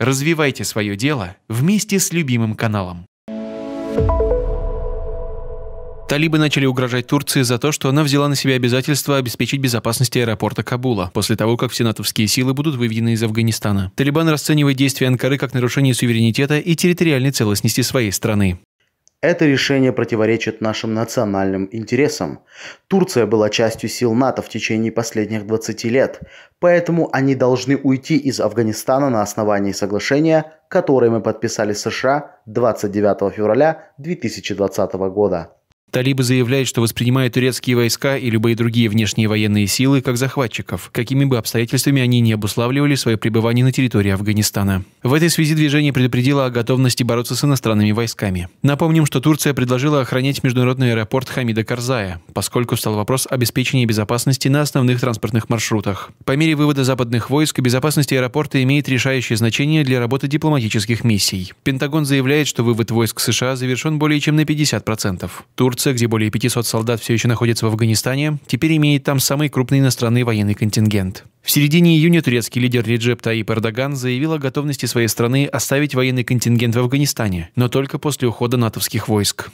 Развивайте свое дело вместе с любимым каналом. Талибы начали угрожать Турции за то, что она взяла на себя обязательство обеспечить безопасность аэропорта Кабула после того, как все натовские силы будут выведены из Афганистана. Талибан расценивает действия Анкары как нарушение суверенитета и территориальной целостности своей страны. Это решение противоречит нашим национальным интересам. Турция была частью сил НАТО в течение последних 20 лет, поэтому они должны уйти из Афганистана на основании соглашения, которое мы подписали с США 29 февраля 2020 года. Талибы заявляют, что воспринимают турецкие войска и любые другие внешние военные силы как захватчиков, какими бы обстоятельствами они не обуславливали свое пребывание на территории Афганистана. В этой связи движение предупредило о готовности бороться с иностранными войсками. Напомним, что Турция предложила охранять международный аэропорт Хамида Карзая, поскольку стал вопрос обеспечения безопасности на основных транспортных маршрутах. По мере вывода западных войск, безопасность аэропорта имеет решающее значение для работы дипломатических миссий. Пентагон заявляет, что вывод войск США завершен более чем на 50%. Турция Турция, где более 500 солдат все еще находятся в Афганистане, теперь имеет там самый крупный иностранный военный контингент. В середине июня турецкий лидер Реджеп Таип Эрдоган заявил о готовности своей страны оставить военный контингент в Афганистане, но только после ухода натовских войск.